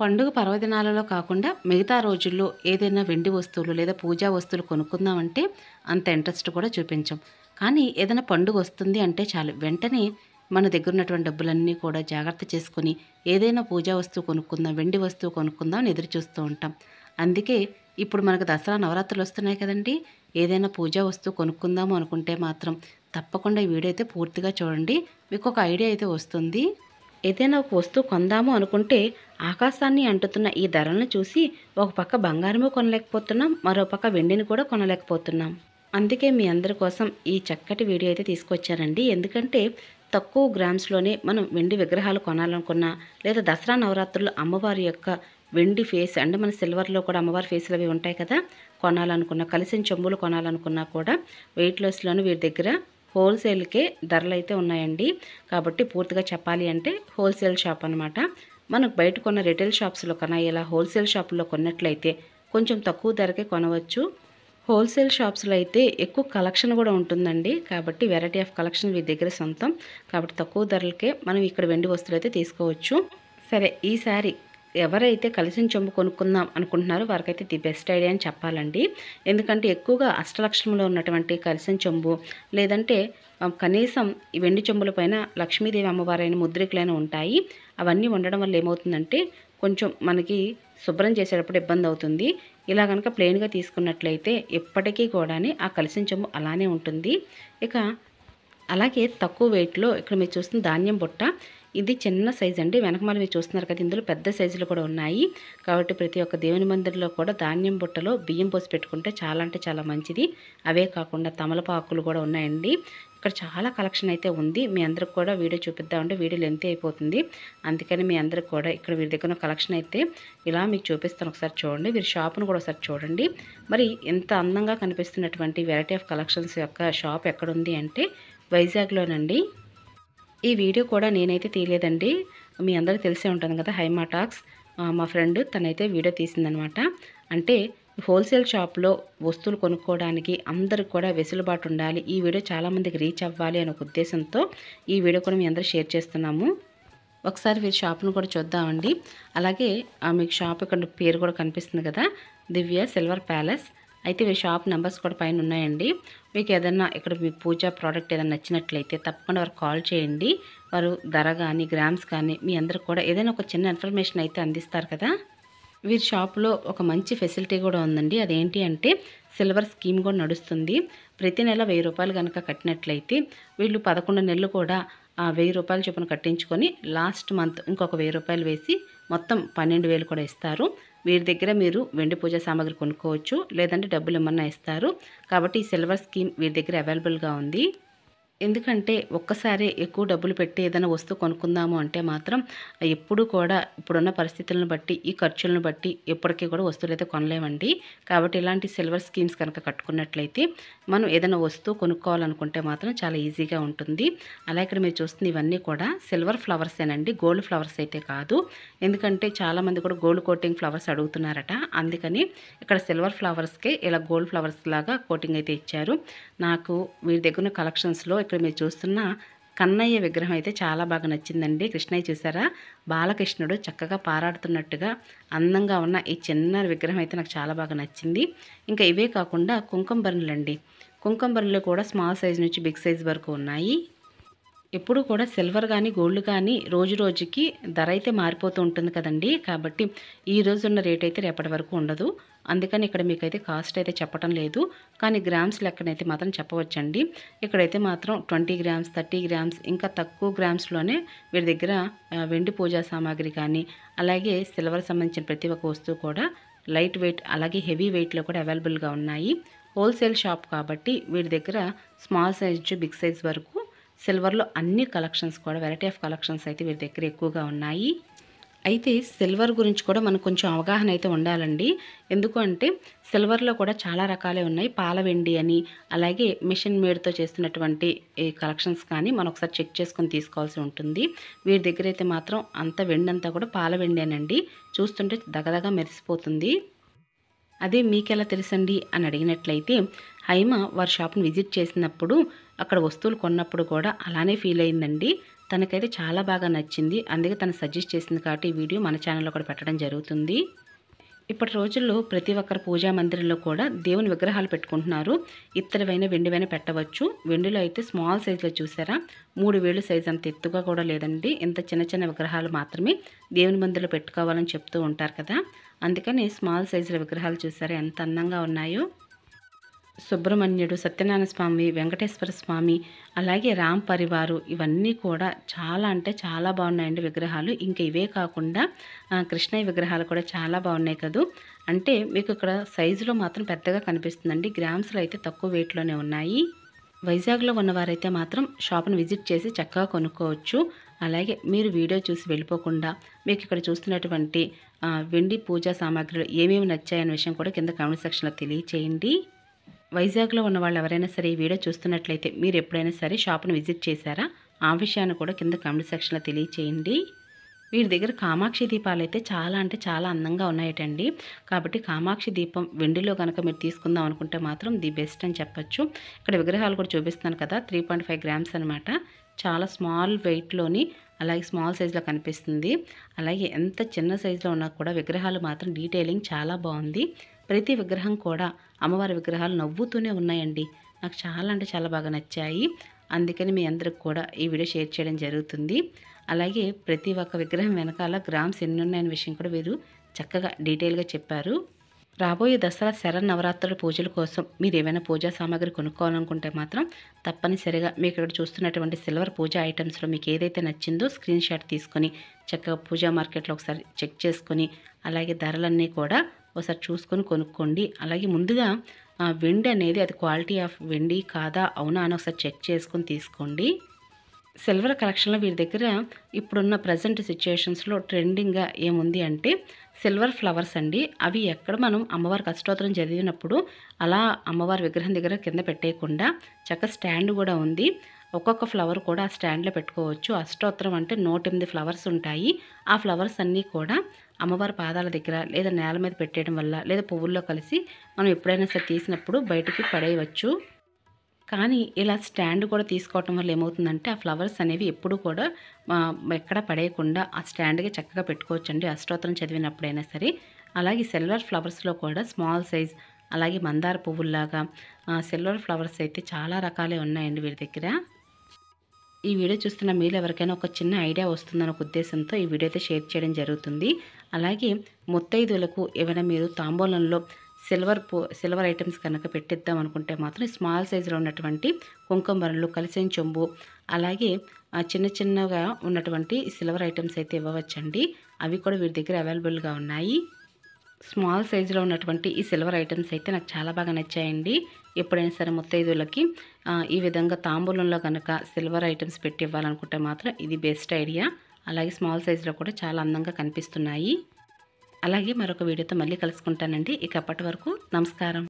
పండుగ పర్వదినాలలో కాకుండా మిగతా రోజుల్లో ఏదైనా వెండి వస్తువులు లేదా పూజా వస్తువులు కొనుక్కుందామంటే అంత ఇంట్రెస్ట్ కూడా చూపించాం కానీ ఏదైనా పండుగ వస్తుంది అంటే చాలు వెంటనే మన దగ్గర ఉన్నటువంటి డబ్బులన్నీ కూడా జాగ్రత్త చేసుకుని ఏదైనా పూజా వస్తువు కొనుక్కుందాం వెండి వస్తువు కొనుక్కుందాం ఎదురు చూస్తూ ఉంటాం అందుకే ఇప్పుడు మనకు దసరా నవరాత్రులు వస్తున్నాయి కదండి ఏదైనా పూజా వస్తువు కొనుక్కుందాము అనుకుంటే మాత్రం తప్పకుండా వీడియో అయితే పూర్తిగా చూడండి మీకు ఒక ఐడియా అయితే వస్తుంది ఏదైనా ఒక వస్తువు కొందాము అనుకుంటే ఆకాశాన్ని అంటుతున్న ఈ ధరలను చూసి ఒక పక్క బంగారము కొనలేకపోతున్నాం మరో పక్క వెండిని కూడా కొనలేకపోతున్నాం అందుకే మీ అందరి కోసం ఈ చక్కటి వీడియో అయితే తీసుకొచ్చానండి ఎందుకంటే తక్కువ గ్రామ్స్లోనే మనం వెండి విగ్రహాలు కొనాలనుకున్నా లేదా దసరా నవరాత్రులు అమ్మవారి యొక్క వెండి ఫేస్ అంటే మన సిల్వర్లో కూడా అమ్మవారి ఫేస్లు అవి ఉంటాయి కదా కొనాలనుకున్నా కలిసిన చెంబులు కొనాలనుకున్నా కూడా వెయిట్ లాస్లోనూ వీరి దగ్గర హోల్సేల్కే ధరలు అయితే ఉన్నాయండి కాబట్టి పూర్తిగా చెప్పాలి అంటే హోల్సేల్ షాప్ అనమాట మనకు బయట కొన్న రిటైల్ షాప్స్లో కన్నా ఇలా హోల్సేల్ షాపుల్లో కొన్నట్లయితే కొంచెం తక్కువ ధరకే కొనవచ్చు హోల్సేల్ షాప్స్లో అయితే ఎక్కువ కలెక్షన్ కూడా ఉంటుందండి కాబట్టి వెరైటీ ఆఫ్ కలెక్షన్ మీ దగ్గర సొంతం కాబట్టి తక్కువ ధరలకే మనం ఇక్కడ వెండి వస్తువులు అయితే తీసుకోవచ్చు సరే ఈసారి ఎవరైతే కలిసిన చెంబు కొనుక్కుందాం అనుకుంటున్నారో వారికైతే ది బెస్ట్ ఐడియా అని చెప్పాలండి ఎందుకంటే ఎక్కువగా అష్టలక్ష్మిలో ఉన్నటువంటి కలిసిన చెంబు లేదంటే కనీసం ఈ వెండి చెంబుల పైన లక్ష్మీదేవి అమ్మవారైన ముద్రికలైన ఉంటాయి అవన్నీ ఉండడం వల్ల ఏమవుతుందంటే కొంచెం మనకి శుభ్రం చేసేటప్పుడు ఇబ్బంది అవుతుంది ఇలా కనుక ప్లెయిన్గా తీసుకున్నట్లయితే ఎప్పటికీ కూడా ఆ కలిసిన చెంబు అలానే ఉంటుంది ఇక అలాగే తక్కువ వెయిట్లో ఇక్కడ మీరు చూస్తున్న ధాన్యం బుట్ట ఇది చిన్న సైజ్ అండి వెనకమాల మీరు చూస్తున్నారు కదా ఇందులో పెద్ద సైజులు కూడా ఉన్నాయి కాబట్టి ప్రతి ఒక్క దేవుని మందిరంలో కూడా ధాన్యం బుట్టలో బియ్యం పోసి పెట్టుకుంటే చాలా అంటే చాలా మంచిది అవే కాకుండా తమలపాకులు కూడా ఉన్నాయండి ఇక్కడ చాలా కలెక్షన్ అయితే ఉంది మీ అందరికి కూడా వీడియో చూపిద్దామంటే వీడియో లెంత్ అయిపోతుంది అందుకని మీ అందరికి కూడా ఇక్కడ వీరి దగ్గర కలెక్షన్ అయితే ఇలా మీకు చూపిస్తాను ఒకసారి చూడండి వీరి షాప్ను కూడా ఒకసారి చూడండి మరి ఎంత అందంగా కనిపిస్తున్నటువంటి వెరైటీ ఆఫ్ కలెక్షన్స్ యొక్క షాప్ ఎక్కడుంది అంటే వైజాగ్లోనండి ఈ వీడియో కూడా నేనైతే తీయలేదండి మీ అందరూ తెలిసే ఉంటుంది కదా హైమాటాక్స్ మా ఫ్రెండ్ తనైతే వీడియో తీసిందనమాట అంటే హోల్సేల్ షాప్లో వస్తువులు కొనుక్కోవడానికి అందరికి కూడా వెసులుబాటు ఉండాలి ఈ వీడియో చాలామందికి రీచ్ అవ్వాలి అనే ఒక ఉద్దేశంతో ఈ వీడియో కూడా మీ అందరూ షేర్ చేస్తున్నాము ఒకసారి వీరి షాప్ను కూడా చూద్దామండి అలాగే మీకు షాప్ ఇక్కడ పేరు కూడా కనిపిస్తుంది కదా దివ్య సిల్వర్ ప్యాలెస్ అయితే మీ షాప్ నెంబర్స్ కూడా పైన ఉన్నాయండి మీకు ఏదైనా ఇక్కడ మీ పూజా ప్రోడక్ట్ ఏదైనా నచ్చినట్లయితే తప్పకుండా వారు కాల్ చేయండి వారు ధర కానీ గ్రామ్స్ కానీ మీ అందరు కూడా ఏదైనా ఒక చిన్న ఇన్ఫర్మేషన్ అయితే అందిస్తారు కదా వీరి షాప్లో ఒక మంచి ఫెసిలిటీ కూడా ఉందండి అదేంటి అంటే సిల్వర్ స్కీమ్ కూడా నడుస్తుంది ప్రతి నెల వెయ్యి రూపాయలు కనుక కట్టినట్లయితే వీళ్ళు పదకొండు నెలలు కూడా వెయ్యి రూపాయలు చొప్పున కట్టించుకొని లాస్ట్ మంత్ ఇంకొక వెయ్యి రూపాయలు వేసి మొత్తం పన్నెండు వేలు కూడా ఇస్తారు వీరి దగ్గర మీరు వెండి పూజ సామాగ్రి కొనుక్కోవచ్చు లేదంటే డబ్బులు ఏమన్నా ఇస్తారు కాబట్టి ఈ సిల్వర్ స్కీమ్ వీరి దగ్గర అవైలబుల్గా ఉంది ఎందుకంటే ఒక్కసారి ఎక్కువ డబ్బులు పెట్టి ఏదైనా వస్తువు కొనుక్కుందాము అంటే మాత్రం ఎప్పుడు కూడా ఇప్పుడున్న పరిస్థితులను బట్టి ఈ ఖర్చులను బట్టి ఎప్పటికీ కూడా వస్తువులు అయితే కొనలేమండి కాబట్టి ఇలాంటి సిల్వర్ స్కీమ్స్ కనుక కట్టుకున్నట్లయితే మనం ఏదైనా వస్తువు కొనుక్కోవాలనుకుంటే మాత్రం చాలా ఈజీగా ఉంటుంది అలా ఇక్కడ మీరు చూస్తుంది ఇవన్నీ కూడా సిల్వర్ ఫ్లవర్స్ ఏనండి గోల్డ్ ఫ్లవర్స్ అయితే కాదు ఎందుకంటే చాలామంది కూడా గోల్డ్ కోటింగ్ ఫ్లవర్స్ అడుగుతున్నారట అందుకని ఇక్కడ సిల్వర్ ఫ్లవర్స్కే ఇలా గోల్డ్ ఫ్లవర్స్ లాగా కోటింగ్ అయితే ఇచ్చారు నాకు వీరి దగ్గర కలెక్షన్స్లో ఇక్కడ మీరు చూస్తున్న కన్నయ్య విగ్రహం అయితే చాలా బాగా నచ్చిందండి కృష్ణయ్య చూసారా బాలకృష్ణుడు చక్కగా పారాడుతున్నట్టుగా అందంగా ఉన్న ఈ చిన్న విగ్రహం అయితే నాకు చాలా బాగా నచ్చింది ఇంకా ఇవే కాకుండా అండి కుంకుంబరణులు కూడా స్మాల్ సైజ్ నుంచి బిగ్ సైజ్ వరకు ఉన్నాయి ఎప్పుడు కూడా సిల్వర్ కానీ గోల్డ్ కానీ రోజు రోజుకి ధర అయితే మారిపోతూ ఉంటుంది కదండి కాబట్టి ఈ రోజు ఉన్న రేట్ అయితే రేపటి వరకు ఉండదు అందుకని ఇక్కడ మీకైతే కాస్ట్ అయితే చెప్పడం లేదు కానీ గ్రామ్స్ లెక్కనైతే మాత్రం చెప్పవచ్చండి ఇక్కడైతే మాత్రం ట్వంటీ గ్రామ్స్ థర్టీ గ్రామ్స్ ఇంకా తక్కువ గ్రామ్స్లోనే వీరి దగ్గర వెండి పూజా సామాగ్రి కానీ అలాగే సిల్వర్ సంబంధించిన ప్రతి ఒక్క వస్తువు కూడా లైట్ వెయిట్ అలాగే హెవీ వెయిట్లో కూడా అవైలబుల్గా ఉన్నాయి హోల్సేల్ షాప్ కాబట్టి వీరి దగ్గర స్మాల్ సైజ్ బిగ్ సైజ్ వరకు సిల్వర్లో అన్ని కలెక్షన్స్ కూడా వెరైటీ ఆఫ్ కలెక్షన్స్ అయితే వీరి దగ్గర ఎక్కువగా ఉన్నాయి అయితే సిల్వర్ గురించి కూడా మనకు కొంచెం అవగాహన అయితే ఉండాలండి ఎందుకు అంటే సిల్వర్లో కూడా చాలా రకాలే ఉన్నాయి పాల వెండి అని అలాగే మిషన్ మేడ్తో చేస్తున్నటువంటి కలెక్షన్స్ కానీ మనం ఒకసారి చెక్ చేసుకొని తీసుకోవాల్సి ఉంటుంది వీరి దగ్గర అయితే మాత్రం అంత వెండి అంతా కూడా పాల వెండి చూస్తుంటే దగదగా మెరిసిపోతుంది అదే మీకెలా తెలుసండి అని అడిగినట్లయితే హైమ వారి షాప్ని విజిట్ చేసినప్పుడు అక్కడ వస్తువులు కొన్నప్పుడు కూడా అలానే ఫీల్ అయిందండి తనకైతే చాలా బాగా నచ్చింది అందుకే తను సజెస్ట్ చేసింది కాబట్టి ఈ వీడియో మన ఛానల్లో కూడా పెట్టడం జరుగుతుంది ఇప్పటి రోజుల్లో ప్రతి ఒక్కరు పూజా మందిరంలో కూడా దేవుని విగ్రహాలు పెట్టుకుంటున్నారు ఇత్తడివైన వెండివైన పెట్టవచ్చు వెండిలో అయితే స్మాల్ సైజులో చూసారా మూడు వేలు సైజు అంత ఎత్తుగా కూడా లేదండి ఇంత చిన్న చిన్న విగ్రహాలు మాత్రమే దేవుని మందిరంలో పెట్టుకోవాలని చెప్తూ ఉంటారు కదా అందుకని స్మాల్ సైజుల విగ్రహాలు చూసారా ఎంత అందంగా ఉన్నాయో సుబ్రహ్మణ్యుడు సత్యనారాయణ స్వామి వెంకటేశ్వర స్వామి అలాగే రామ్ పరివారు ఇవన్నీ కూడా చాలా అంటే చాలా బాగున్నాయండి విగ్రహాలు ఇంకా ఇవే కాకుండా కృష్ణయ్య విగ్రహాలు కూడా చాలా బాగున్నాయి కదూ అంటే మీకు ఇక్కడ సైజులో మాత్రం పెద్దగా కనిపిస్తుందండి గ్రామ్స్లో అయితే తక్కువ వెయిట్లోనే ఉన్నాయి వైజాగ్లో ఉన్నవారైతే మాత్రం షాప్ను విజిట్ చేసి చక్కగా కొనుక్కోవచ్చు అలాగే మీరు వీడియో చూసి వెళ్ళిపోకుండా మీకు ఇక్కడ చూస్తున్నటువంటి వెండి పూజా సామాగ్రిలు ఏమేమి నచ్చాయనే విషయం కూడా కింద కామెంట్ సెక్షన్లో తెలియచేయండి వైజాగ్లో ఉన్న వాళ్ళు ఎవరైనా సరే ఈ వీడియో చూస్తున్నట్లయితే మీరు ఎప్పుడైనా సరే షాప్ను విజిట్ చేశారా ఆ విషయాన్ని కూడా కింద కామెంట్ సెక్షన్లో తెలియచేయండి వీడి దగ్గర కామాక్షి దీపాలు అయితే చాలా అంటే చాలా అందంగా ఉన్నాయటండి కాబట్టి కామాక్షి దీపం వెండిలో కనుక మీరు తీసుకుందాం అనుకుంటే మాత్రం ది బెస్ట్ అని చెప్పచ్చు ఇక్కడ విగ్రహాలు కూడా చూపిస్తాను కదా త్రీ గ్రామ్స్ అనమాట చాలా స్మాల్ వెయిట్లోని అలాగే స్మాల్ సైజులో కనిపిస్తుంది అలాగే ఎంత చిన్న సైజులో ఉన్నా కూడా విగ్రహాలు మాత్రం డీటెయిలింగ్ చాలా బాగుంది ప్రతి విగ్రహం కూడా అమ్మవారి విగ్రహాలు నవ్వుతూనే ఉన్నాయండి నాకు చాలా అంటే చాలా బాగా నచ్చాయి అందుకని మీ అందరికి కూడా ఈ వీడియో షేర్ చేయడం జరుగుతుంది అలాగే ప్రతి ఒక్క విగ్రహం వెనకాల గ్రామ్స్ ఎన్ని ఉన్నాయనే విషయం కూడా వీరు చక్కగా డీటెయిల్గా చెప్పారు రాబోయే దసరా శర నవరాత్రుల పూజల కోసం మీరు ఏమైనా పూజా సామాగ్రి కొనుక్కోవాలనుకుంటే మాత్రం తప్పనిసరిగా మీకు ఇక్కడ చూస్తున్నటువంటి సిల్వర్ పూజా ఐటమ్స్లో మీకు ఏదైతే నచ్చిందో స్క్రీన్ షాట్ తీసుకొని చక్కగా పూజా మార్కెట్లో ఒకసారి చెక్ చేసుకొని అలాగే ధరలన్నీ కూడా ఒకసారి చూసుకొని కొనుక్కోండి అలాగే ముందుగా వెండి అనేది అది క్వాలిటీ ఆఫ్ వెండి కాదా అవునా అని ఒకసారి చెక్ చేసుకొని తీసుకోండి సిల్వర్ కలెక్షన్లో వీరి దగ్గర ఇప్పుడున్న ప్రజెంట్ సిచ్యుయేషన్స్లో ట్రెండింగ్గా ఏముంది అంటే సిల్వర్ ఫ్లవర్స్ అండి అవి ఎక్కడ మనం అమ్మవారికి అష్టోత్తరం జరిగినప్పుడు అలా అమ్మవారి విగ్రహం దగ్గర కింద పెట్టేయకుండా చక్క స్టాండ్ కూడా ఉంది ఒక్కొక్క ఫ్లవర్ కూడా ఆ స్టాండ్లో పెట్టుకోవచ్చు అష్టోత్తరం అంటే ఎనిమిది ఫ్లవర్స్ ఉంటాయి ఆ ఫ్లవర్స్ అన్నీ కూడా అమ్మవారి పాదాల దగ్గర లేదా నేల మీద పెట్టేయడం వల్ల లేదా పువ్వుల్లో కలిసి మనం ఎప్పుడైనా సరే తీసినప్పుడు బయటికి పడేయవచ్చు కానీ ఇలా స్టాండ్ కూడా తీసుకోవటం వల్ల ఏమవుతుందంటే ఆ ఫ్లవర్స్ అనేవి ఎప్పుడు కూడా ఎక్కడ పడేయకుండా ఆ స్టాండ్కి చక్కగా పెట్టుకోవచ్చండి అష్టోత్తరం చదివినప్పుడైనా సరే అలాగే సిల్వర్ ఫ్లవర్స్లో కూడా స్మాల్ సైజ్ అలాగే మందార పువ్వుల్లాగా సిల్వర్ ఫ్లవర్స్ అయితే చాలా రకాలే ఉన్నాయండి వీరి దగ్గర ఈ వీడియో చూస్తున్న మీరు ఎవరికైనా ఒక చిన్న ఐడియా వస్తుందనే ఉద్దేశంతో ఈ వీడియో అయితే షేర్ చేయడం జరుగుతుంది అలాగే ముత్తైదులకు ఏమైనా మీరు తాంబూలంలో సిల్వర్ పో సిల్వర్ ఐటమ్స్ కనుక పెట్టిద్దాం అనుకుంటే మాత్రం స్మాల్ సైజులో ఉన్నటువంటి కుంకుమరలు కలిసిన చెంబు అలాగే చిన్న చిన్నగా ఉన్నటువంటి సిల్వర్ ఐటమ్స్ అయితే ఇవ్వవచ్చండి అవి కూడా వీరి దగ్గర అవైలబుల్గా ఉన్నాయి స్మాల్ సైజులో ఉన్నటువంటి ఈ సిల్వర్ ఐటమ్స్ అయితే నాకు చాలా బాగా నచ్చాయండి ఎప్పుడైనా సరే ముత్తైదులకి ఈ విధంగా తాంబూలంలో కనుక సిల్వర్ ఐటమ్స్ పెట్టి ఇవ్వాలనుకుంటే మాత్రం ఇది బెస్ట్ ఐడియా అలాగే స్మాల్ సైజులో కూడా చాలా అందంగా కనిపిస్తున్నాయి అలాగే మరొక వీడియోతో మళ్ళీ కలుసుకుంటానండి ఇక అప్పటి వరకు నమస్కారం